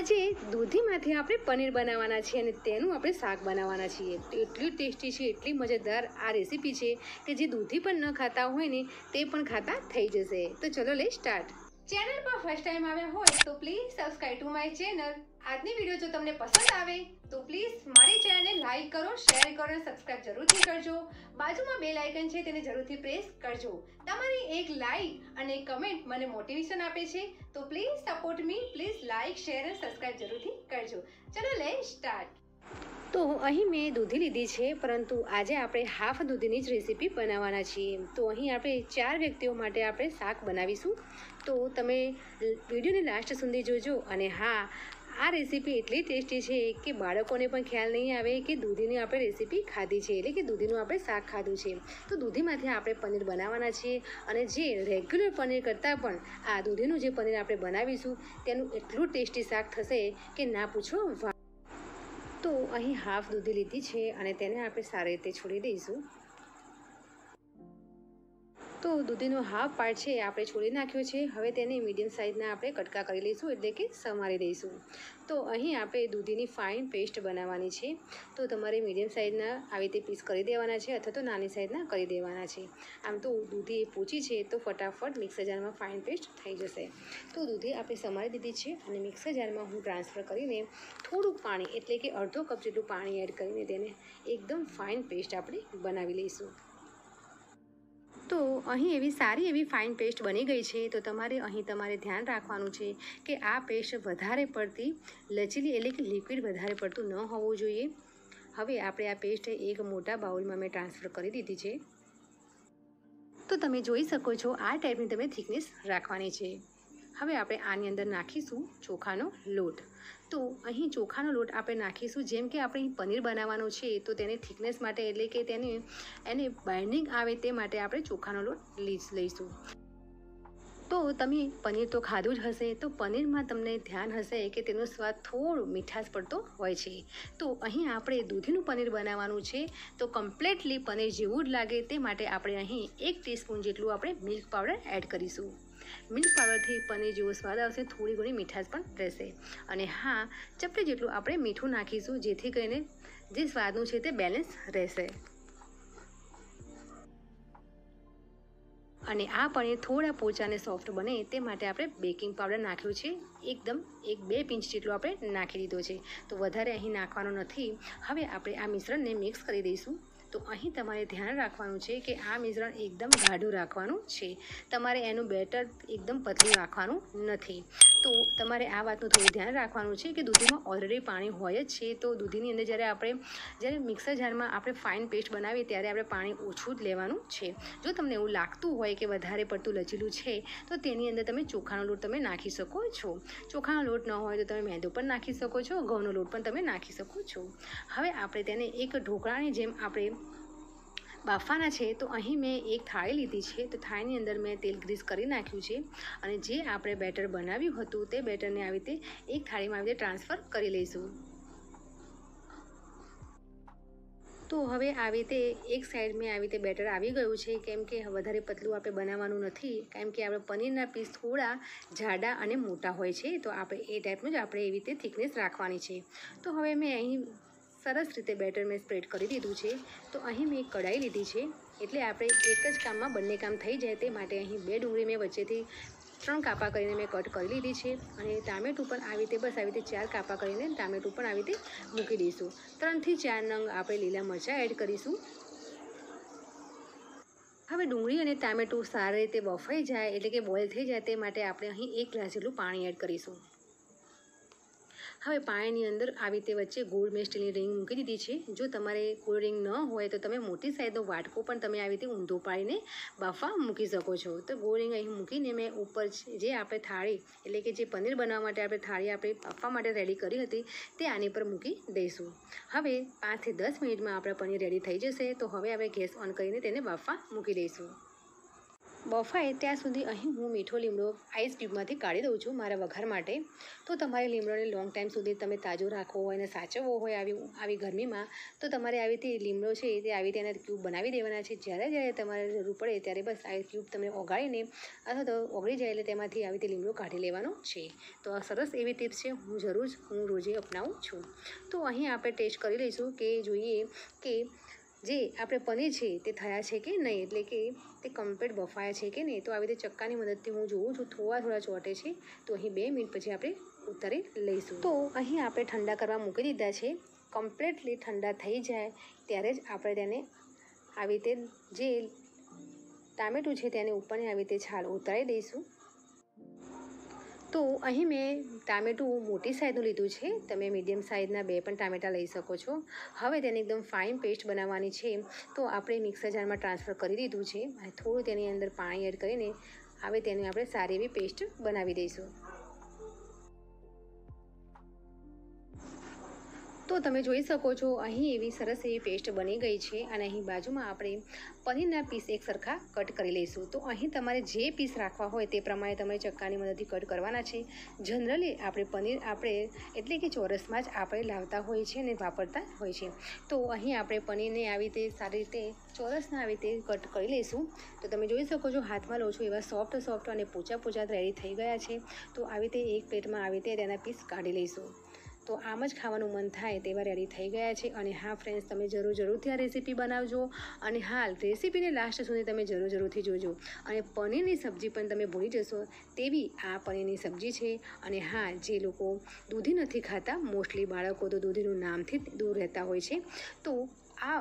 આજે દૂધીમાંથી આપણે પનીર બનાવવાના છીએ અને તેનું આપણે શાક બનાવવાના છીએ એટલું ટેસ્ટી છે એટલી મજેદાર આ રેસીપી છે કે જે દૂધી પણ ન ખાતા હોય ને તે પણ ખાતા થઈ જશે તો ચલો લે સ્ટાર્ટ ચેનલ પર ફર્સ્ટ ટાઈમ આવ્યા હોય તો please subscribe to my channel આજની વિડીયો જો તમને પસંદ આવે તો પ્લીઝ લાઇક કરો શેર કરો અને સબસ્ક્રાઇબ જરૂરથી કરજો બાજુમાં બે લાઇકન છે તેને જરૂરથી પ્રેસ કરજો તમારી એક લાઇક અને કમેન્ટ મને મોટિવેશન આપે છે તો please support me please like share અને સબસ્ક્રાઇબ જરૂરથી કરજો ચલો લે સ્ટાર્ટ તો અહીં મેં દૂધી લીધી છે પરંતુ આજે આપણે હાફ દૂધીની જ રેસીપી બનાવવાના છીએ તો અહીં આપણે ચાર વ્યક્તિઓ માટે આપણે શાક બનાવીશું તો તમે વિડીયોને લાસ્ટ સુધી જોજો અને હા આ રેસીપી એટલી ટેસ્ટી છે કે બાળકોને પણ ખ્યાલ નહીં આવે કે દૂધીની આપણે રેસીપી ખાધી છે એટલે કે દૂધીનું આપણે શાક ખાધું છે તો દૂધીમાંથી આપણે પનીર બનાવવાના છીએ અને જે રેગ્યુલર પનીર કરતાં પણ આ દૂધીનું જે પનીર આપણે બનાવીશું તેનું એટલું ટેસ્ટી શાક થશે કે ના પૂછો તો અહીં હાફ દૂધી લીધી છે અને તેને આપણે સારી રીતે છોડી દઈશું તો દૂધીનો હાફ પાર્ટ છે આપણે છોડી નાખ્યો છે હવે તેને મીડિયમ સાઇઝના આપણે કટકા કરી લઈશું એટલે કે સમારી દઈશું તો અહીં આપણે દૂધીની ફાઇન પેસ્ટ બનાવવાની છે તો તમારે મીડિયમ સાઇઝના આવી રીતે પીસ કરી દેવાના છે અથવા તો નાની સાઇઝના કરી દેવાના છે આમ તો દૂધી પોચી છે તો ફટાફટ મિક્સર જારમાં ફાઇન પેસ્ટ થઈ જશે તો દૂધી આપણે સમારી દીધી છે અને મિક્સર જારમાં હું ટ્રાન્સફર કરીને થોડુંક પાણી એટલે કે અડધો કપ જેટલું પાણી એડ કરીને તેને એકદમ ફાઇન પેસ્ટ આપણે બનાવી લઈશું તો અહીં એવી સારી એવી ફાઇન પેસ્ટ બની ગઈ છે તો તમારે અહીં તમારે ધ્યાન રાખવાનું છે કે આ પેસ્ટ વધારે પડતી લચીલી એટલે કે લિક્વિડ વધારે પડતું ન હોવું જોઈએ હવે આપણે આ પેસ્ટ એક મોટા બાઉલમાં મેં ટ્રાન્સફર કરી દીધી છે તો તમે જોઈ શકો છો આ ટાઈપની તમે થિકનેસ રાખવાની છે હવે આપણે આની અંદર નાખીશું ચોખાનો લોટ તો અહીં ચોખાનો લોટ આપણે નાખીશું જેમ કે આપણે પનીર બનાવવાનો છે તો તેને થિકનેસ માટે એટલે કે તેને એને બાઇન્ડિંગ આવે તે માટે આપણે ચોખાનો લોટ લઈશું તો તમે પનીર તો ખાધું જ હશે તો પનીરમાં તમને ધ્યાન હશે કે તેનો સ્વાદ થોડો મીઠાશ પડતો હોય છે તો અહીં આપણે દૂધીનું પનીર બનાવવાનું છે તો કમ્પ્લેટલી પનીર જેવું જ લાગે તે માટે આપણે અહીં એક ટીસ્પૂન જેટલું આપણે મિલ્ક પાવડર એડ કરીશું મિલ્ક પાવડરથી પનીર જેવો સ્વાદ આવશે થોડી ઘણી મીઠાશ પણ રહેશે અને હા ચપટી જેટલું આપણે મીઠું નાખીશું જેથી કરીને જે સ્વાદનું છે તે બેલેન્સ રહેશે અને આ પનીર થોડા પોચાને સોફ્ટ બને તે માટે આપણે બેકિંગ પાવડર નાખ્યો છે એકદમ એક બે પિંચ જેટલો આપણે નાખી દીધો છે તો વધારે અહીં નાખવાનો નથી હવે આપણે આ મિશ્રણને મિક્સ કરી દઈશું તો અહીં તમારે ધ્યાન રાખવાનું છે કે આ મિશ્રણ એકદમ ગાઢું રાખવાનું છે તમારે એનું બેટર એકદમ પતલું રાખવાનું નથી તો તમારે આ વાતનું થોડું ધ્યાન રાખવાનું છે કે દૂધીમાં ઓલરેડી પાણી હોય જ છે તો દૂધીની અંદર જ્યારે આપણે જ્યારે મિક્સર જારમાં આપણે ફાઇન પેસ્ટ બનાવીએ ત્યારે આપણે પાણી ઓછું જ લેવાનું છે જો તમને એવું લાગતું હોય કે વધારે પડતું લચીલું છે તો તેની અંદર તમે ચોખાનો લોટ તમે નાખી શકો છો ચોખાનો લોટ ન હોય તો તમે મેંદો પણ નાખી શકો છો ઘઉંનો લોટ પણ તમે નાખી શકો છો હવે આપણે તેને એક ઢોકળાની જેમ આપણે બાફાના છે તો અહીં મેં એક થાળી લીધી છે તો થાળીની અંદર મેં તેલ ગ્રીસ કરી નાખ્યું છે અને જે આપણે બેટર બનાવ્યું હતું તે બેટરને આવી રીતે એક થાળીમાં આવી રીતે ટ્રાન્સફર કરી લઈશું તો હવે આવી રીતે એક સાઈડ મેં આવી રીતે બેટર આવી ગયું છે કેમ કે વધારે પતલું આપણે બનાવવાનું નથી કારણ કે આપણે પનીરના પીસ થોડા જાડા અને મોટા હોય છે તો આપણે એ ટાઈપનું જ આપણે એવી રીતે થિકનેસ રાખવાની છે તો હવે મેં અહીં સરસ રીતે બેટર મેં સ્પ્રેડ કરી દીધું છે તો અહીં મેં એક કઢાઈ લીધી છે એટલે આપણે એક જ કામમાં બંને કામ થઈ જાય તે માટે અહીં બે ડુંગળી મેં વચ્ચેથી ત્રણ કાપા કરીને મેં કટ કરી લીધી છે અને ટામેટું પણ આવી રીતે બસ આવી રીતે ચાર કાપા કરીને ટામેટું પણ આવી રીતે મૂકી દઈશું ત્રણથી ચાર નંગ આપણે લીલા મરચાં એડ કરીશું હવે ડુંગળી અને ટામેટું સારી રીતે બફાઈ જાય એટલે કે બોઇલ થઈ જાય તે માટે આપણે અહીં એક ગ્લાસ જેટલું પાણી એડ કરીશું હવે પાયાની અંદર આવી તે વચ્ચે ગોળ મેં રિંગ મૂકી દીધી છે જો તમારે કોઈ રિંગ ન હોય તો તમે મોટી સાઈઝનો વાટકો પણ તમે આવી રીતે ઊંધો પાડીને બાફા મૂકી શકો છો તો ગોળ રિંગ અહીં મૂકીને મેં ઉપર જે આપણે થાળી એટલે કે જે પનીર બનાવવા માટે આપણે થાળી આપણે બાફવા માટે રેડી કરી હતી તે આની પર મૂકી દઈશું હવે પાંચથી દસ મિનિટમાં આપણા પનીર રેડી થઈ જશે તો હવે આપણે ગેસ ઓન કરીને તેને બાફા મૂકી દઈશું બફાય ત્યાં સુધી અહીં હું મીઠો લીમડો આઈસ ક્યુબમાંથી કાઢી દઉં છું મારા વઘાર માટે તો તમારે લીમડોને લોંગ ટાઈમ સુધી તમે તાજો રાખવો હોય અને સાચવવો હોય આવી આવી ગરમીમાં તો તમારે આવી રીતે લીમડો છે તે આવી રીતે એના ક્યુબ બનાવી દેવાના છે જ્યારે જ્યારે તમારે જરૂર પડે ત્યારે બસ આ ક્યુબ તમે ઓગાળીને અથવા તો ઓગળી જાય એટલે તેમાંથી આવી રીતે લીમડો કાઢી લેવાનો છે તો આ સરસ એવી ટિપ્સ છે હું જરૂર હું રોજે અપનાવું છું તો અહીં આપણે ટેસ્ટ કરી લઈશું કે જોઈએ કે જે આપણે પનીર છે તે થયા છે કે નહીં એટલે કે તે કમ્પ્લીટ બફાયા છે કે નહીં તો આવી રીતે ચક્કાની મદદથી હું જોઉં છું થોડા થોડા ચોટે છે તો અહીં બે મિનિટ પછી આપણે ઉતારી લઈશું તો અહીં આપણે ઠંડા કરવા મૂકી દીધા છે કમ્પ્લીટલી ઠંડા થઈ જાય ત્યારે જ આપણે તેને આવી રીતે જે ટામેટું છે તેને ઉપરની આવી રીતે છાલ ઉતારી દઈશું તો અહીં મેં ટામેટું મોટી સાઇઝનું લીધું છે તમે મીડિયમ સાઈઝના બે પણ ટામેટા લઈ શકો છો હવે તેને એકદમ ફાઇન પેસ્ટ બનાવવાની છે તો આપણે મિક્સર જારમાં ટ્રાન્સફર કરી દીધું છે અને થોડું તેની અંદર પાણી એડ કરીને હવે તેની આપણે સારી એવી પેસ્ટ બનાવી દઈશું તો તમે જોઈ શકો છો અહીં એવી સરસ એવી પેસ્ટ બની ગઈ છે અને અહીં બાજુમાં આપણે પનીરના પીસ એક સરખા કટ કરી લઈશું તો અહીં તમારે જે પીસ રાખવા હોય તે પ્રમાણે તમારે ચક્કાની મદદથી કટ કરવાના છે જનરલી આપણે પનીર આપણે એટલે કે ચોરસમાં જ આપણે લાવતા હોય છે અને વાપરતા હોય છે તો અહીં આપણે પનીરને આવી રીતે સારી રીતે ચોરસને આવી રીતે કટ કરી લઈશું તો તમે જોઈ શકો છો હાથમાં લો છો એવા સોફ્ટ સોફ્ટ અને પૂચા પૂચા રેડી થઈ ગયા છે તો આવી રીતે એક પ્લેટમાં આવી રીતે તેના પીસ કાઢી લઈશું તો આમ જ ખાવાનું મન થાય તેવા રેડી થઈ ગયા છે અને હા ફ્રેન્ડ્સ તમે જરૂર જરૂરથી આ રેસીપી બનાવજો અને હાલ રેસીપીને લાસ્ટ સુધી તમે જરૂર જરૂરથી જોજો અને પનીરની સબ્જી પણ તમે ભૂલી જશો તેવી આ પનીરની સબ્જી છે અને હા જે લોકો દૂધી નથી ખાતા મોસ્ટલી બાળકો તો દૂધીનું નામથી દૂર રહેતા હોય છે તો આ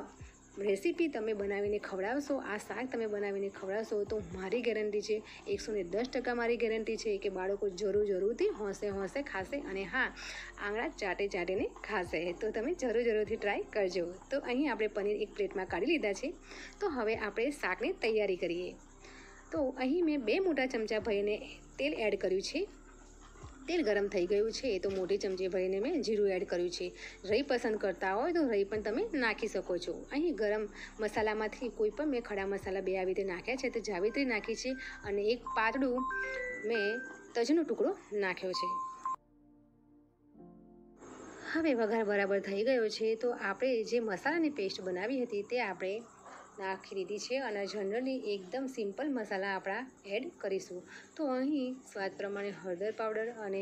રેસીપી તમે બનાવીને ખવડાવશો આ શાક તમે બનાવીને ખવડાવશો તો મારી ગેરંટી છે એકસો ને દસ ટકા મારી ગેરંટી છે કે બાળકો જરૂર જરૂરથી હોંશે હોંશે ખાશે અને હા આંગળા ચાટે ચાટીને ખાશે તો તમે જરૂર જરૂરથી ટ્રાય કરજો તો અહીં આપણે પનીર એક પ્લેટમાં કાઢી લીધા છે તો હવે આપણે શાકની તૈયારી કરીએ તો અહીં મેં બે મોટા ચમચા ભરીને તેલ એડ કર્યું છે તેલ ગરમ થઈ ગયું છે તો મોટી ચમચી ભરીને મેં જીરું એડ કર્યું છે રહી પસંદ કરતા હોય તો રઈ પણ તમે નાખી શકો છો અહીં ગરમ મસાલામાંથી કોઈ પણ મેં ખડા મસાલા બે આવી રીતે નાખ્યા છે તો જાવિત્રી નાખી છે અને એક પાતળું મેં તજનો ટુકડો નાખ્યો છે હવે વઘાર બરાબર થઈ ગયો છે તો આપણે જે મસાલાની પેસ્ટ બનાવી હતી તે આપણે નાખી દીધી છે અને જનરલી એકદમ સિમ્પલ મસાલા આપણા એડ કરીશું તો અહીં સ્વાદ પ્રમાણે હળદર પાવડર અને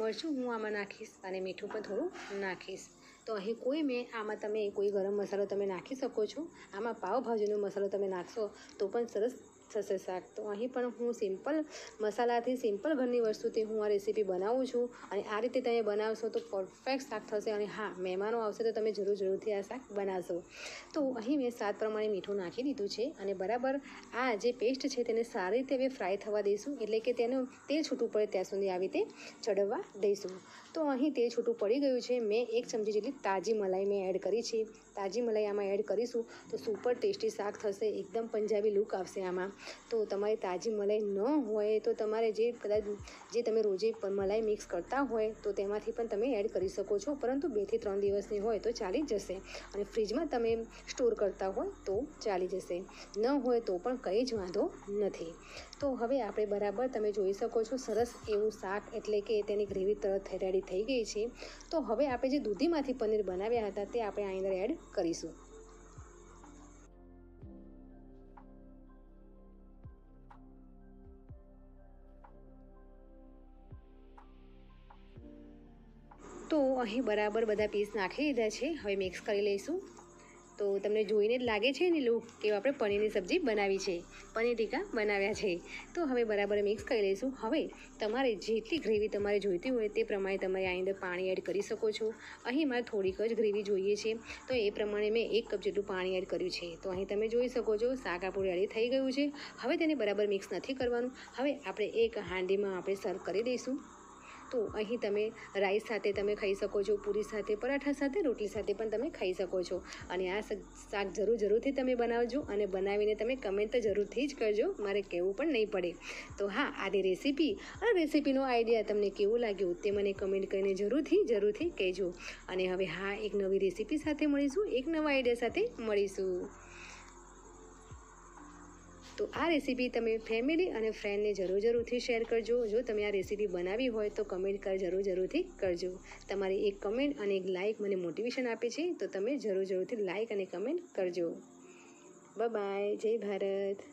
મરચું હું આમાં નાખીશ અને મીઠું પણ થોડું નાખીશ તો અહીં કોઈ મેં આમાં તમે કોઈ ગરમ મસાલો તમે નાખી શકો છો આમાં પાવભાજીનો મસાલો તમે નાખશો તો પણ સરસ થશે શાક તો અહીં પણ હું સિમ્પલ મસાલાથી સિમ્પલ ઘરની વસ્તુથી હું આ રેસીપી બનાવું છું અને આ રીતે તમે બનાવશો તો પરફેક્ટ શાક થશે અને હા મહેમાનો આવશે તો તમે જરૂર જરૂરથી આ શાક બનાવશો તો અહીં મેં સ્વાદ પ્રમાણે મીઠું નાખી દીધું છે અને બરાબર આ જે પેસ્ટ છે તેને સારી રીતે હવે ફ્રાય થવા દઈશું એટલે કે તેનું તેલ છૂટું પડે ત્યાં સુધી આવી રીતે ચડવવા દઈશું તો અહીં તે છૂટું પડી ગયું છે મેં એક ચમચી જેટલી તાજી મલાઈ મેં એડ કરી છે તાજી મલાઈ આમાં એડ કરીશું તો સુપર ટેસ્ટી શાક થશે એકદમ પંજાબી લુક આવશે આમાં તો તમારી તાજી મલાઈ ન હોય તો તમારે જે કદાચ જે તમે રોજે મલાઈ મિક્સ કરતા હોય તો તેમાંથી પણ તમે એડ કરી શકો છો પરંતુ બેથી ત્રણ દિવસની હોય તો ચાલી જશે અને ફ્રીજમાં તમે સ્ટોર કરતા હોય તો ચાલી જશે ન હોય તો પણ કંઈ જ વાંધો નથી તો હવે આપણે બરાબર તમે જોઈ શકો છો સરસ એવું શાક એટલે કે તેની ગ્રેવી તરત રેડી થઈ ગઈ છે તો હવે આપણે જે દૂધીમાંથી પનીર બનાવ્યા હતા તે આપણે આ અંદર એડ કરીશું તો અહીં બરાબર બધા પીસ નાખી દીધા છે હવે મિક્સ કરી લઈશું તો તમને જોઈને જ લાગે છે ને લુક કે આપણે પનીરની સબ્જી બનાવી છે પનીર ટીકા બનાવ્યા છે તો હવે બરાબર મિક્સ કરી લઈશું હવે તમારે જેટલી ગ્રેવી તમારે જોઈતી હોય તે પ્રમાણે તમારે આની અંદર પાણી એડ કરી શકો છો અહીં મારે થોડીક જ ગ્રેવી જોઈએ છે તો એ પ્રમાણે મેં એક કપ જેટલું પાણી એડ કર્યું છે તો અહીં તમે જોઈ શકો છો શાક આપણું રેડી થઈ ગયું છે હવે તેને બરાબર મિક્સ નથી કરવાનું હવે આપણે એક હાંડીમાં આપણે સર્વ કરી દઈશું તો અહીં તમે રાઈસ સાથે તમે ખાઈ શકો છો પૂરી સાથે પરાઠા સાથે રોટલી સાથે પણ તમે ખાઈ શકો છો અને આ શાક જરૂર જરૂરથી તમે બનાવજો અને બનાવીને તમે કમેન્ટ તો જરૂરથી જ કરજો મારે કહેવું પણ નહીં પડે તો હા આની રેસીપી અને રેસીપીનો આઈડિયા તમને કેવું લાગ્યું તે મને કમેન્ટ કરીને જરૂરથી જરૂરથી કહેજો અને હવે હા એક નવી રેસીપી સાથે મળીશું એક નવા આઈડિયા સાથે મળીશું તો આ રેસીપી તમે ફેમિલી અને ફ્રેન્ડને જરૂર જરૂરથી શેર કરજો જો તમે આ રેસીપી બનાવી હોય તો કમેન્ટ કર જરૂર જરૂરથી કરજો તમારી એક કમેન્ટ અને એક લાઇક મને મોટિવેશન આપે છે તો તમે જરૂર જરૂરથી લાઇક અને કમેન્ટ કરજો બાય જય ભારત